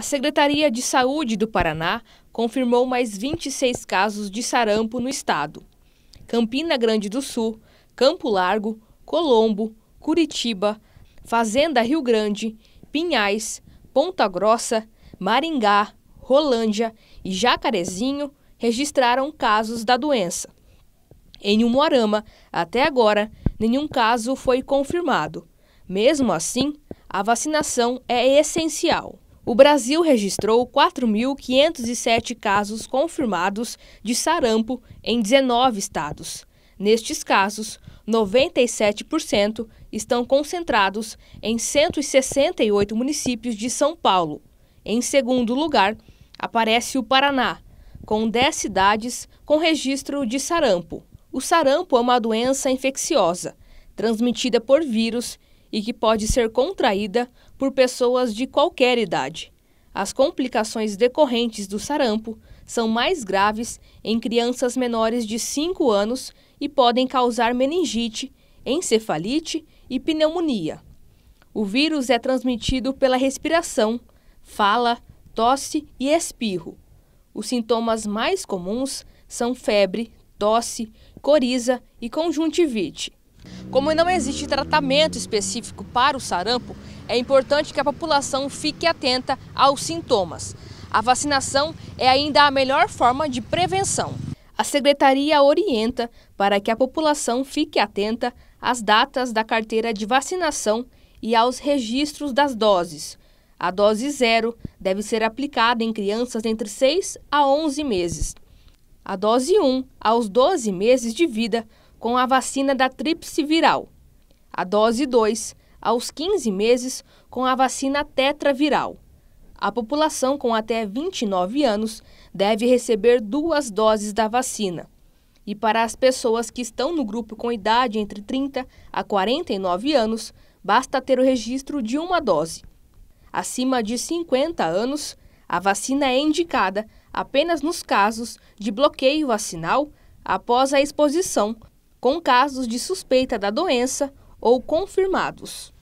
A Secretaria de Saúde do Paraná confirmou mais 26 casos de sarampo no estado. Campina Grande do Sul, Campo Largo, Colombo, Curitiba, Fazenda Rio Grande, Pinhais, Ponta Grossa, Maringá, Rolândia e Jacarezinho registraram casos da doença. Em Umuarama, até agora, nenhum caso foi confirmado. Mesmo assim, a vacinação é essencial. O Brasil registrou 4.507 casos confirmados de sarampo em 19 estados. Nestes casos, 97% estão concentrados em 168 municípios de São Paulo. Em segundo lugar, aparece o Paraná, com 10 cidades com registro de sarampo. O sarampo é uma doença infecciosa, transmitida por vírus e que pode ser contraída por pessoas de qualquer idade. As complicações decorrentes do sarampo são mais graves em crianças menores de 5 anos e podem causar meningite, encefalite e pneumonia. O vírus é transmitido pela respiração, fala, tosse e espirro. Os sintomas mais comuns são febre, tosse, coriza e conjuntivite. Como não existe tratamento específico para o sarampo, é importante que a população fique atenta aos sintomas. A vacinação é ainda a melhor forma de prevenção. A secretaria orienta para que a população fique atenta às datas da carteira de vacinação e aos registros das doses. A dose zero deve ser aplicada em crianças entre 6 a 11 meses. A dose 1 aos 12 meses de vida com a vacina da tríplice viral. A dose 2, aos 15 meses, com a vacina tetraviral. A população com até 29 anos deve receber duas doses da vacina. E para as pessoas que estão no grupo com idade entre 30 a 49 anos, basta ter o registro de uma dose. Acima de 50 anos, a vacina é indicada apenas nos casos de bloqueio vacinal após a exposição com casos de suspeita da doença ou confirmados.